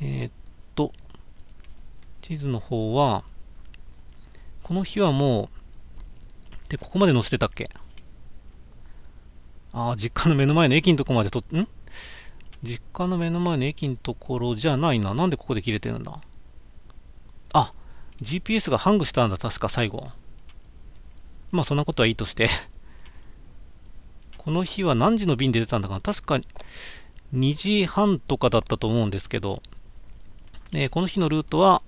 えー、っと、地図の方は、この日はもう、で、ここまで載せてたっけああ、実家の目の前の駅のとこまでと、ん実家の目の前の駅のところじゃないな。なんでここで切れてるんだあ、GPS がハングしたんだ、確か最後。まあそんなことはいいとしてこの日は何時の便で出たんだかな確か2時半とかだったと思うんですけど、えー、この日のルートは、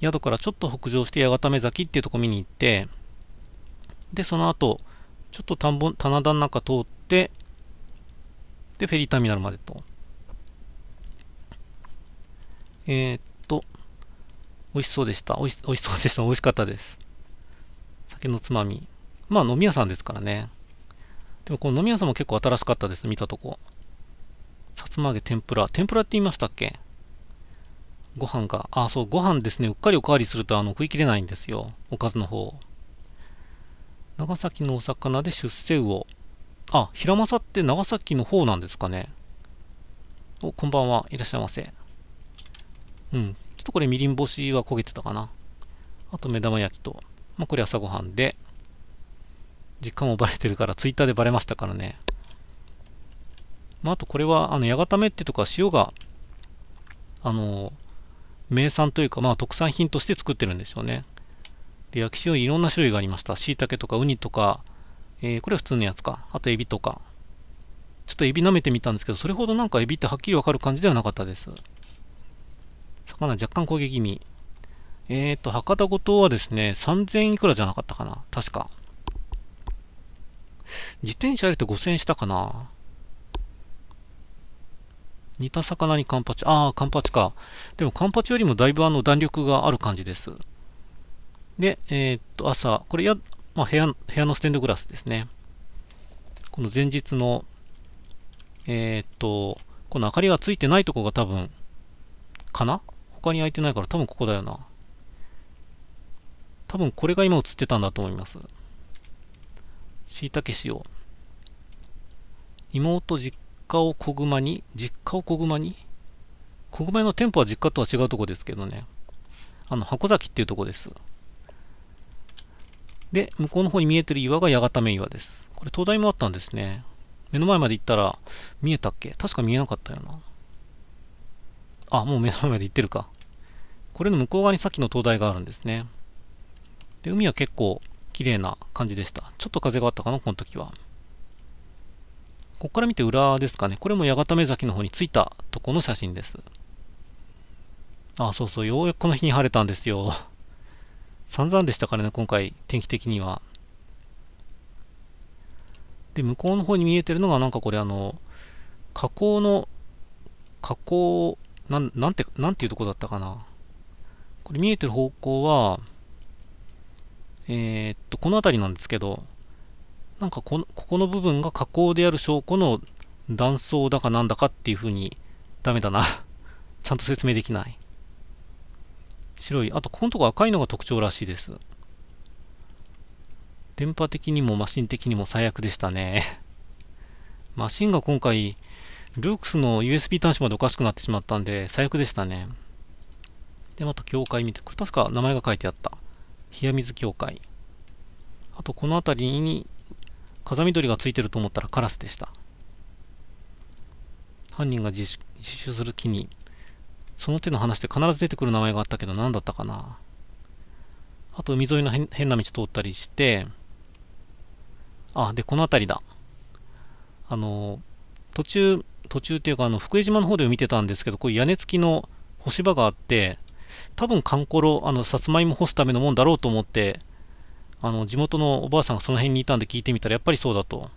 宿からちょっと北上して八幡目崎っていうとこ見に行って、で、その後、ちょっと田んぼ、棚田の中通って、で、フェリーターミナルまでと。えー、っと、美味しそうでした。おいし美味しそうでした。美味しかったです。酒のつまみ。まあ、飲み屋さんですからね。でも、この飲み屋さんも結構新しかったです。見たとこ。さつま揚げ天ぷら。天ぷらって言いましたっけご飯か。あ、そう、ご飯ですね。うっかりおかわりすると、あの、食い切れないんですよ。おかずの方。長崎のお魚で出世魚。あ、平正って長崎の方なんですかね。お、こんばんは。いらっしゃいませ。うん。ちょっとこれ、みりん干しは焦げてたかな。あと、目玉焼きと。まあ、これ朝ごはんで。実家もバレてるから、ツイッターでバレましたからね。まあ、あとこれは、あの、やがためってとか、塩が、あのー、名産というか、まあ、特産品として作ってるんでしょうね。で、焼き塩いろんな種類がありました。しいたけとかウニとか、えー、これは普通のやつか。あとエビとか。ちょっとエビ舐めてみたんですけど、それほどなんかエビってはっきりわかる感じではなかったです。魚若干攻撃気味。えっ、ー、と、博多五島はですね、3000いくらじゃなかったかな。確か。自転車あれて5000したかな。煮た魚にカンパチ。ああ、カンパチか。でもカンパチよりもだいぶあの弾力がある感じです。で、えー、っと、朝、これや、まあ、部屋、部屋のステンドグラスですね。この前日の、えー、っと、この明かりがついてないとこが多分、かな他に開いてないから多分ここだよな。多分これが今映ってたんだと思います。しいたけ塩。妹実家を小熊に実家を小熊に小熊の店舗は実家とは違うとこですけどね。あの、箱崎っていうとこです。で、向こうの方に見えてる岩が八ヶ目岩です。これ灯台もあったんですね。目の前まで行ったら、見えたっけ確か見えなかったよな。あ、もう目の前まで行ってるか。これの向こう側にさっきの灯台があるんですね。で、海は結構綺麗な感じでした。ちょっと風があったかな、この時は。ここから見て裏ですかね。これも八ヶ目崎の方に着いたとこの写真です。あ、そうそう、ようやくこの日に晴れたんですよ。散々でしたからね、今回、天気的には。で、向こうの方に見えてるのが、なんかこれ、あの、河口の、河口、なん、なんて、なんていうとこだったかな。これ見えてる方向は、えー、っと、この辺りなんですけど、なんかこのここの部分が加工である証拠の断層だかなんだかっていう風にダメだな ちゃんと説明できない白いあとここのとこ赤いのが特徴らしいです電波的にもマシン的にも最悪でしたね マシンが今回ルークスの USB 端子までおかしくなってしまったんで最悪でしたねでまた教会見てこれ確か名前が書いてあった冷水境会あとこの辺りに風見鳥がついてると思ったらカラスでした犯人が自首する木にその手の話で必ず出てくる名前があったけど何だったかなあと海沿いの変な道通ったりしてあでこの辺りだあの途中途中っていうかあの福江島の方で見てたんですけどこういう屋根付きの干し場があって多分カンコロあのさつまいも干すためのもんだろうと思ってあの、地元のおばあさんがその辺にいたんで聞いてみたら、やっぱりそうだと。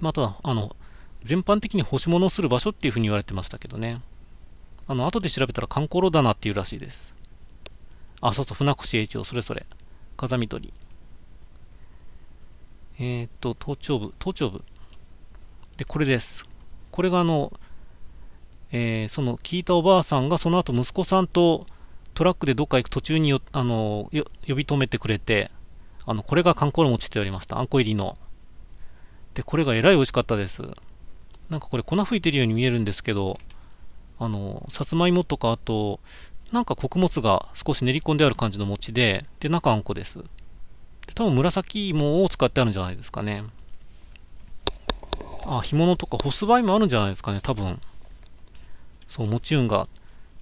また、あの、全般的に干し物をする場所っていうふうに言われてましたけどね。あの、後で調べたら観光路なっていうらしいです。あ、そうそう、船越英一郎、それぞれ。風見鳥。えっ、と、頭頂部、頭頂部。で、これです。これがあの、えー、その聞いたおばあさんがその後息子さんとトラックでどっか行く途中にあの呼び止めてくれてあの、これが観光に落ちておりました。あんこ入りの。で、これがえらい美味しかったです。なんかこれ粉吹いてるように見えるんですけど、あの、さつまいもとか、あと、なんか穀物が少し練り込んである感じの餅で、で、中あんこです。で多分紫芋を使ってあるんじゃないですかね。あ、干物とか干す場合もあるんじゃないですかね、多分。そう、餅ち運が。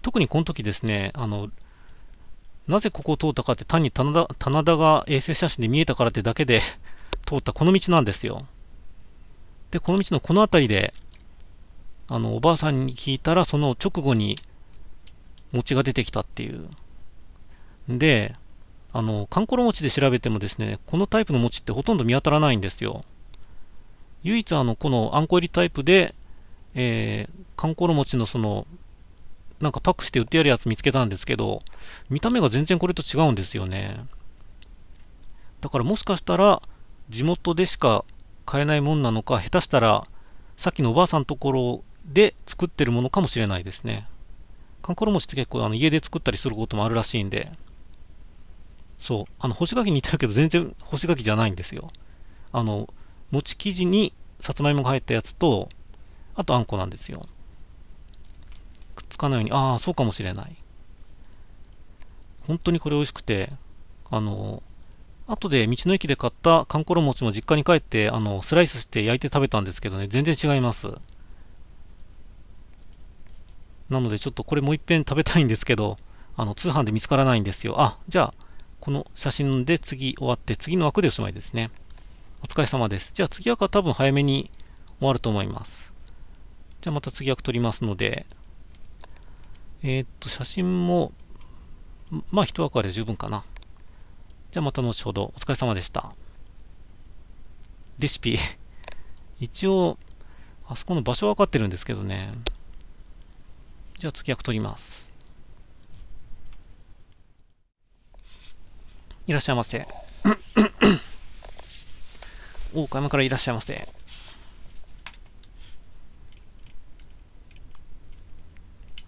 特にこの時ですね、あの、なぜここを通ったかって単に棚田棚田が衛星写真で見えたからってだけで 通ったこの道なんですよ。で、この道のこの辺りで、あの、おばあさんに聞いたら、その直後に餅が出てきたっていう。で、あの、かんころ餅で調べてもですね、このタイプの餅ってほとんど見当たらないんですよ。唯一あの、このあんこ入りタイプで、えー、かんころ餅のその、なんかパックして売ってあるやつ見つけたんですけど、見た目が全然これと違うんですよね。だからもしかしたら、地元でしか買えないもんなのか、下手したら、さっきのおばあさんのところで作ってるものかもしれないですね。かんころ餅って結構あの家で作ったりすることもあるらしいんで、そう、あの、干し柿に似てるけど、全然干し柿じゃないんですよ。あの、餅生地にさつまいもが入ったやつと、あとあんこなんですよ。かないように、ああ、そうかもしれない。本当にこれ美味しくて、あの、後で道の駅で買ったかんころ餅も実家に帰って、あの、スライスして焼いて食べたんですけどね、全然違います。なのでちょっとこれもう一遍食べたいんですけど、あの、通販で見つからないんですよ。あ、じゃあ、この写真で次終わって、次の枠でおしまいですね。お疲れ様です。じゃあ次枠は多分早めに終わると思います。じゃあまた次枠取りますので、えー、っと、写真も、まあ、一枠で十分かな。じゃあまた後ほど、お疲れ様でした。レシピ 一応、あそこの場所わかってるんですけどね。じゃあ、月役取ります。いらっしゃいませ。大岡山からいらっしゃいませ。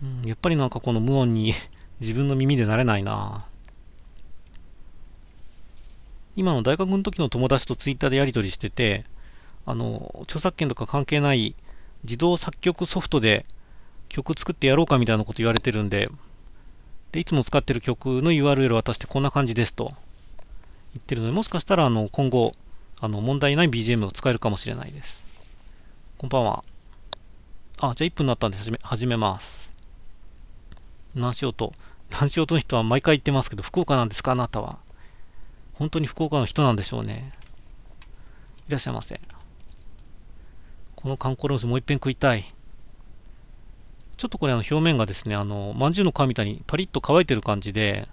うん、やっぱりなんかこの無音に 自分の耳で慣れないな今の大学の時の友達とツイッターでやり取りしててあの著作権とか関係ない自動作曲ソフトで曲作ってやろうかみたいなこと言われてるんででいつも使ってる曲の URL 渡してこんな感じですと言ってるのでもしかしたらあの今後あの問題ない BGM を使えるかもしれないですこんばんはあじゃあ1分になったんで始め始めますようとようとの人は毎回言ってますけど、福岡なんですか、あなたは。本当に福岡の人なんでしょうね。いらっしゃいませ。この観光ロースもう一遍食いたい。ちょっとこれあの表面がですね、あの、まんじゅうの皮みたいにパリッと乾いてる感じで、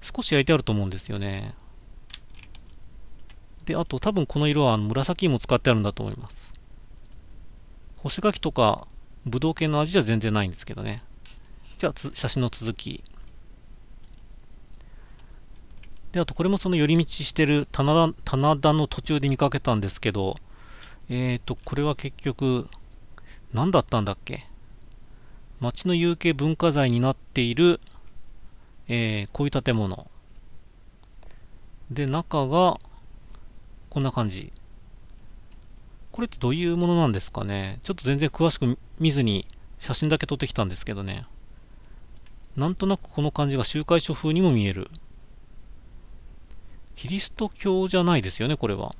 少し焼いてあると思うんですよね。で、あと多分この色は紫芋使ってあるんだと思います。干し柿とか、ぶどう系の味じゃ全然ないんですけどね。じゃあ写真の続きであとこれもその寄り道してる棚田棚田の途中で見かけたんですけどえっ、ー、とこれは結局何だったんだっけ町の有形文化財になっている、えー、こういう建物で中がこんな感じこれってどういうものなんですかねちょっと全然詳しく見ずに写真だけ撮ってきたんですけどねなんとなくこの感じが集会所風にも見える。キリスト教じゃないですよね、これは。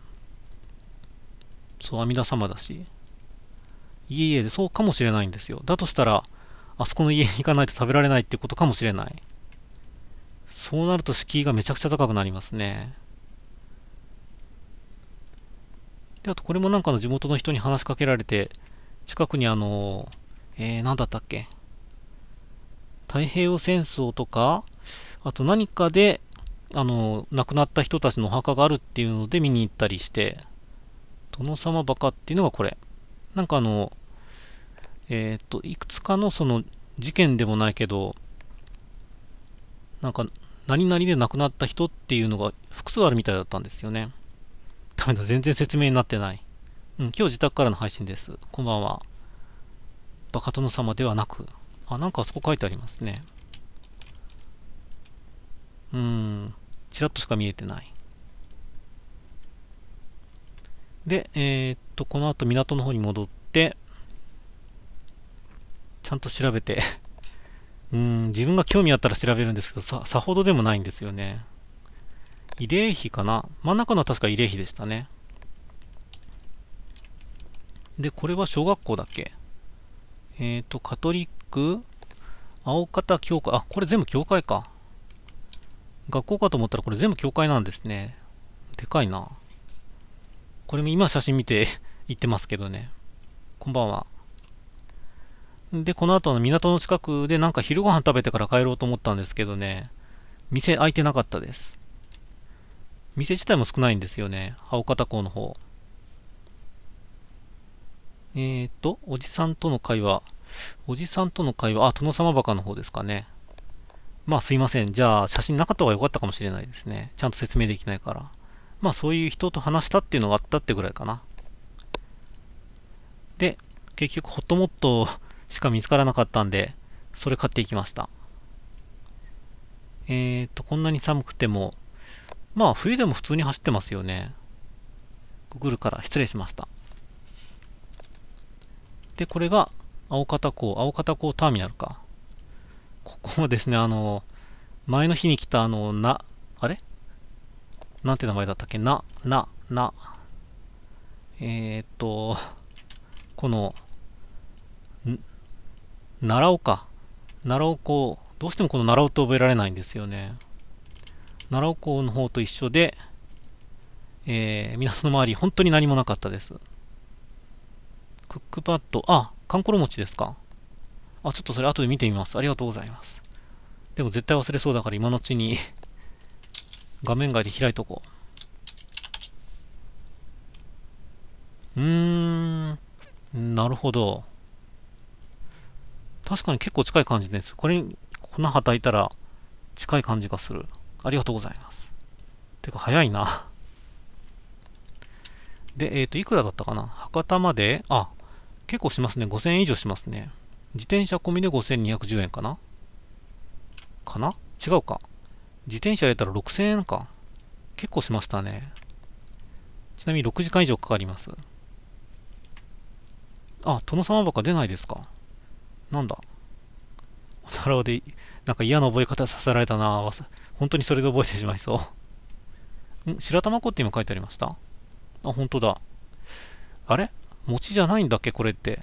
そう、阿弥陀様だし。いえいえで、そうかもしれないんですよ。だとしたら、あそこの家に行かないと食べられないってことかもしれない。そうなると敷居がめちゃくちゃ高くなりますね。で、あとこれもなんかの地元の人に話しかけられて、近くにあの、えー、なんだったっけ太平洋戦争とか、あと何かで、あの、亡くなった人たちのお墓があるっていうので見に行ったりして、殿様バカっていうのがこれ。なんかあの、えっ、と、いくつかのその事件でもないけど、なんか、何々で亡くなった人っていうのが複数あるみたいだったんですよね。ダメだ、全然説明になってない。うん、今日自宅からの配信です。こんばんは。バカ殿様ではなく。あ、なんかあそこ書いてありますね。うーん。ちらっとしか見えてない。で、えー、っと、この後港の方に戻って、ちゃんと調べて うん、自分が興味あったら調べるんですけど、さ、さほどでもないんですよね。慰霊碑かな真ん中のは確か慰霊碑でしたね。で、これは小学校だっけえっ、ー、と、カトリック、青方教会、あ、これ全部教会か。学校かと思ったらこれ全部教会なんですね。でかいな。これも今写真見て行 ってますけどね。こんばんは。で、この後の港の近くでなんか昼ご飯食べてから帰ろうと思ったんですけどね、店開いてなかったです。店自体も少ないんですよね、青方港の方。えっ、ー、と、おじさんとの会話。おじさんとの会話。あ、殿様バカの方ですかね。まあすいません。じゃあ写真なかった方が良かったかもしれないですね。ちゃんと説明できないから。まあそういう人と話したっていうのがあったってぐらいかな。で、結局ホットモットしか見つからなかったんで、それ買っていきました。えっ、ー、と、こんなに寒くても、まあ冬でも普通に走ってますよね。ググるから失礼しました。で、これが青片港、青片港ターミナルか。ここもですね、あの、前の日に来たあの、な、あれなんて名前だったっけな、な、な。えー、っと、この、ん奈良岡。奈良岡、どうしてもこの奈良っと覚えられないんですよね。奈良岡の方と一緒で、えー、港の周り、本当に何もなかったです。クックパッド、あ、かんころ餅ですか。あ、ちょっとそれ後で見てみます。ありがとうございます。でも絶対忘れそうだから今のうちに 画面外で開いとこう。うーん、なるほど。確かに結構近い感じです。これに粉はたいたら近い感じがする。ありがとうございます。てか早いなで、えっ、ー、と、いくらだったかな博多まで、あ、結構しますね。5000円以上しますね。自転車込みで5210円かなかな違うか。自転車入れたら6000円か。結構しましたね。ちなみに6時間以上かかります。あ、殿様ばっか出ないですか。なんだ。お皿らで、なんか嫌な覚え方させられたな本当にそれで覚えてしまいそうん。白玉粉って今書いてありましたあ、本当だ。あれ餅じゃないんだっけこれって。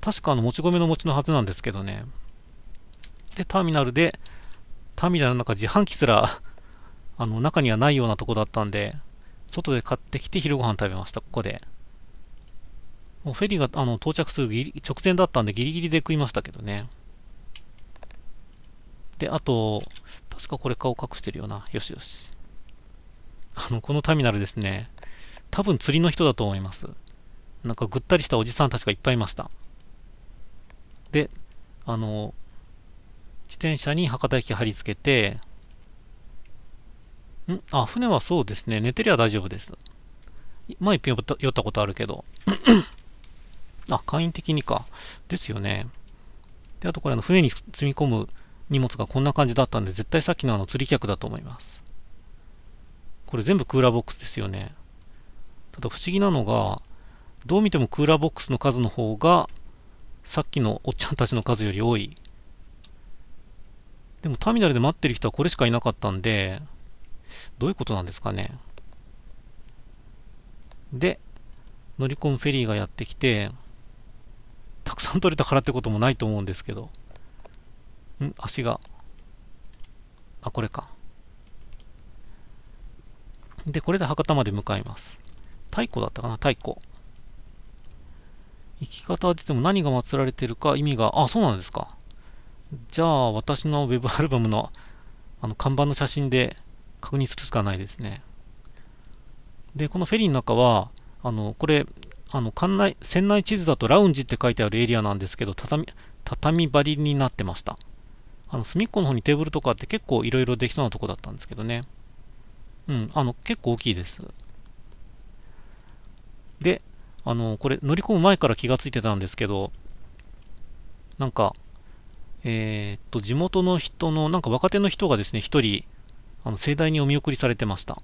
確かあの、餅ち米の餅のはずなんですけどね。で、ターミナルで、ターミナルの中自販機すら あの、中にはないようなとこだったんで、外で買ってきて昼ご飯食べました、ここで。もうフェリーがあの到着するギリ直前だったんでギリギリで食いましたけどね。で、あと、確かこれ顔隠してるよな。よしよし。あの、このターミナルですね。多分釣りの人だと思います。なんかぐったりしたおじさんたちがいっぱいいました。で、あの、自転車に博多駅貼り付けて、んあ、船はそうですね。寝てりゃ大丈夫です。前一遍酔ったことあるけど。あ、簡易的にか。ですよね。で、あとこれ、あの、船に積み込む荷物がこんな感じだったんで、絶対さっきのあの釣り客だと思います。これ全部クーラーボックスですよね。ただ不思議なのが、どう見てもクーラーボックスの数の方がさっきのおっちゃんたちの数より多いでもターミナルで待ってる人はこれしかいなかったんでどういうことなんですかねで乗り込むフェリーがやってきてたくさん取れたからってこともないと思うんですけどん足があこれかでこれで博多まで向かいます太鼓だったかな太鼓生き方は出ても何が祀られてるか意味が、あ、そうなんですか。じゃあ、私のウェブアルバムのあの看板の写真で確認するしかないですね。で、このフェリーの中は、あの、これ、あの、館内、船内地図だとラウンジって書いてあるエリアなんですけど、畳、畳張りになってました。あの、隅っこの方にテーブルとかあって結構いろいろできそうなとこだったんですけどね。うん、あの、結構大きいです。で、あの、これ乗り込む前から気がついてたんですけど、なんか、えー、っと、地元の人の、なんか若手の人がですね、一人、あの盛大にお見送りされてました。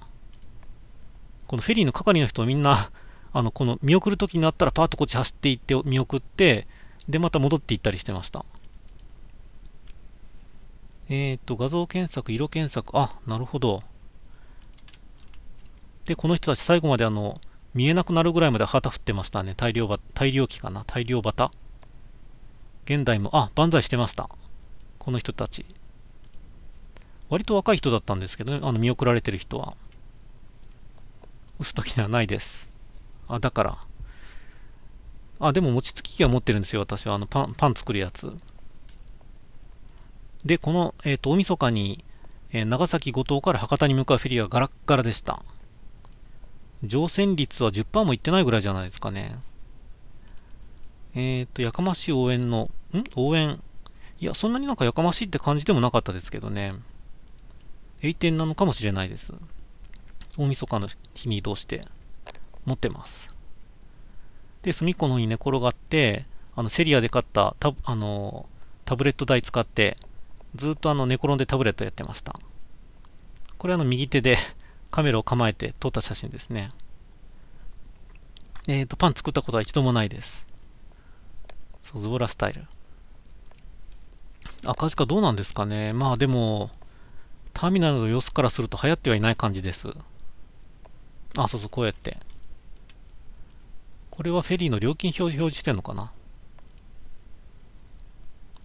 このフェリーの係の人みんな あの、この見送る時になったらパーッとこっち走っていって見送って、で、また戻っていったりしてました。えー、っと、画像検索、色検索、あ、なるほど。で、この人たち最後まであの、見えなくなるぐらいまで旗振ってましたね。大量ば、大量期かな大量バタ現代も、あ、万歳してました。この人たち。割と若い人だったんですけどね、あの見送られてる人は。打つときではないです。あ、だから。あ、でも餅つき機は持ってるんですよ、私は。あのパン、パン作るやつ。で、この、えっ、ー、と、大晦日に、えー、長崎五島から博多に向かうフェリーはガラッガラでした。乗船率は10%もいってないぐらいじゃないですかね。えっ、ー、と、やかましい応援の、ん応援。いや、そんなになんかやかましいって感じでもなかったですけどね。栄転なのかもしれないです。大晦日の日に移動して、持ってます。で、隅っこの方に寝転がって、あの、セリアで買ったタあのタブレット台使って、ずっとあの寝転んでタブレットやってました。これあの右手でカメラを構えて撮った写真ですね。えっ、ー、と、パン作ったことは一度もないです。そう、ズボラスタイル。赤字化どうなんですかね。まあでも、ターミナルの様子からすると流行ってはいない感じです。あ、そうそう、こうやって。これはフェリーの料金表を表示してんのかな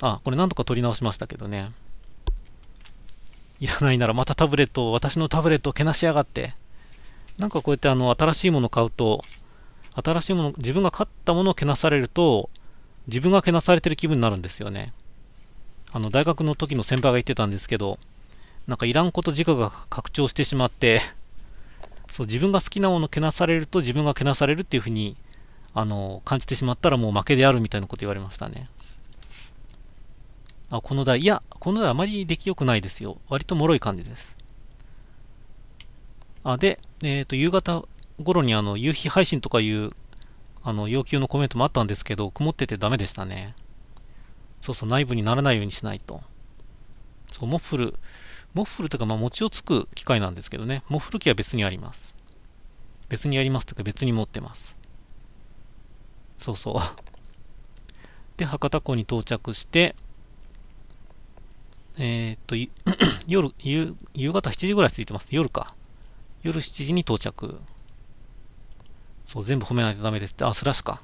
あ、これ何とか取り直しましたけどね。いらないならまたタブレットを、私のタブレットをけなしやがって。なんかこうやってあの、新しいもの買うと、新しいもの、自分が買ったものをけなされると、自分がけなされてる気分になるんですよね。あの、大学の時の先輩が言ってたんですけど、なんかいらんこと自我が拡張してしまってそう、自分が好きなものけなされると自分がけなされるっていうふうに、あの、感じてしまったらもう負けであるみたいなこと言われましたね。あこの台いやこの台あまり出来良くないですよ割と脆い感じですあで、えっ、ー、と夕方頃にあの夕日配信とかいうあの要求のコメントもあったんですけど曇っててダメでしたねそうそう内部にならないようにしないとそうモッフルモッフルとか、まあ、餅をつく機械なんですけどねモッフル機は別にあります別にありますとか別に持ってますそうそう で博多港に到着してえー、っと、夜夕、夕方7時ぐらい着いてます。夜か。夜7時に到着。そう、全部褒めないとダメですって。あ、スラッシュか。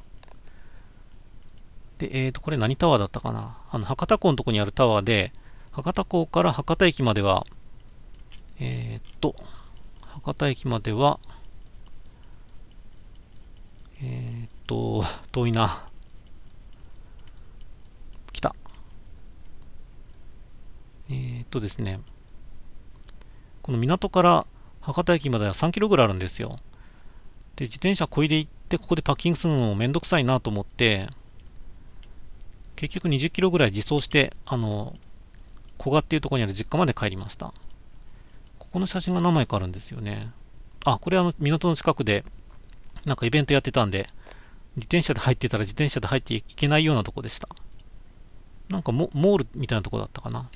で、えー、っと、これ何タワーだったかな。あの、博多港のとこにあるタワーで、博多港から博多駅までは、えー、っと、博多駅までは、えー、っと、遠いな。えー、っとですね、この港から博多駅までは3キロぐらいあるんですよ。で、自転車こいで行って、ここでパッキングするのもめんどくさいなと思って、結局20キロぐらい自走して、あの、古賀っていうところにある実家まで帰りました。ここの写真が何枚かあるんですよね。あ、これあの、港の近くで、なんかイベントやってたんで、自転車で入ってたら自転車で入っていけないようなとこでした。なんかモールみたいなとこだったかな。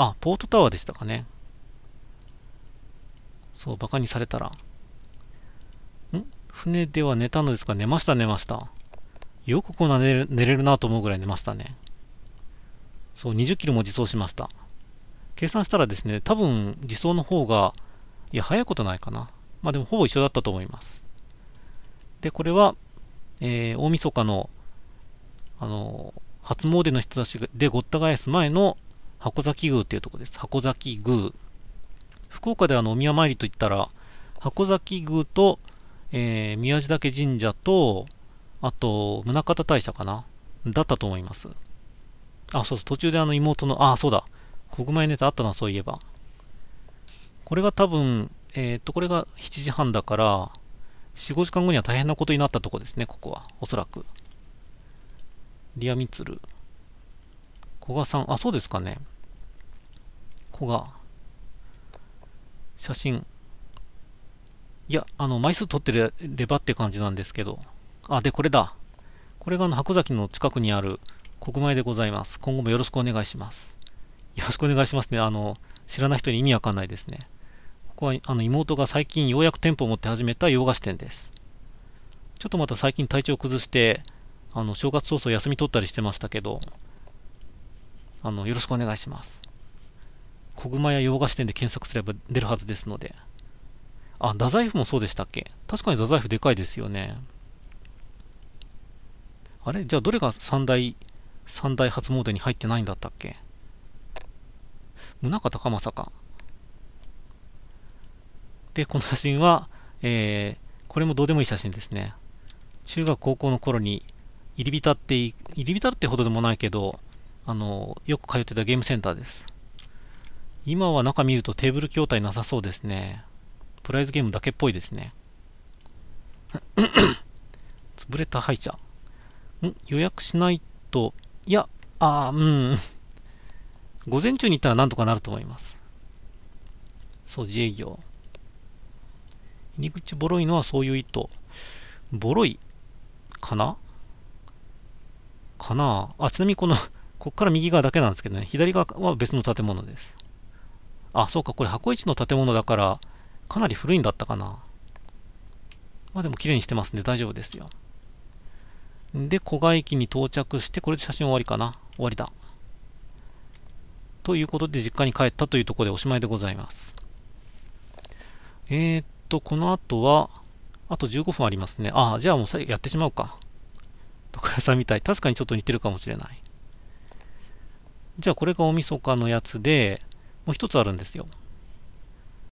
あ、ポートタワーでしたかね。そう、馬鹿にされたら。ん船では寝たのですが、寝ました、寝ました。よくこんな寝れるなと思うぐらい寝ましたね。そう、20キロも自走しました。計算したらですね、多分自走の方が、いや、早いことないかな。まあでも、ほぼ一緒だったと思います。で、これは、えー、大晦日の、あの、初詣の人たちでごった返す前の箱崎宮っていうとこです。箱崎宮。福岡であのお宮参りといったら、箱崎宮と、えー、宮地嶽神社と、あと、宗像大社かなだったと思います。あ、そうそう、途中であの妹の、あ、そうだ、国前ネタあったな、そういえば。これが多分、えー、っと、これが7時半だから、4、5時間後には大変なことになったとこですね、ここは。おそらく。リアミツル。古賀さん、あ、そうですかね。子が写真いやあの枚数取ってればって感じなんですけどあでこれだこれがあの箱崎の近くにある国前でございます今後もよろしくお願いしますよろしくお願いしますねあの知らない人に意味わかんないですねここはあの妹が最近ようやく店舗を持って始めた洋菓子店ですちょっとまた最近体調崩してあの正月早々休み取ったりしてましたけどあのよろしくお願いします小熊や洋菓子店で検索すれば出るはずですので。あ、太宰府もそうでしたっけ確かに太宰府でかいですよね。あれじゃあどれが三大、三大初詣に入ってないんだったっけ宗像まさか。で、この写真は、えー、これもどうでもいい写真ですね。中学高校の頃に入り浸って、入り浸るってほどでもないけど、あの、よく通ってたゲームセンターです。今は中見るとテーブル筐体なさそうですね。プライズゲームだけっぽいですね。潰れた歯医者。ん予約しないと、いや、ああ、うん。午前中に行ったらなんとかなると思います。そう、自営業。入り口ボロいのはそういう意図。ボロいかなかなあ、ちなみにこのこっから右側だけなんですけどね、左側は別の建物です。あ、そうか、これ箱市の建物だから、かなり古いんだったかな。まあでも綺麗にしてますんで大丈夫ですよ。で、古賀駅に到着して、これで写真終わりかな。終わりだ。ということで、実家に帰ったというところでおしまいでございます。えー、っと、この後は、あと15分ありますね。ああ、じゃあもうやってしまうか。床屋さんみたい。確かにちょっと似てるかもしれない。じゃあこれが大晦日のやつで、もう一つあるんですよ。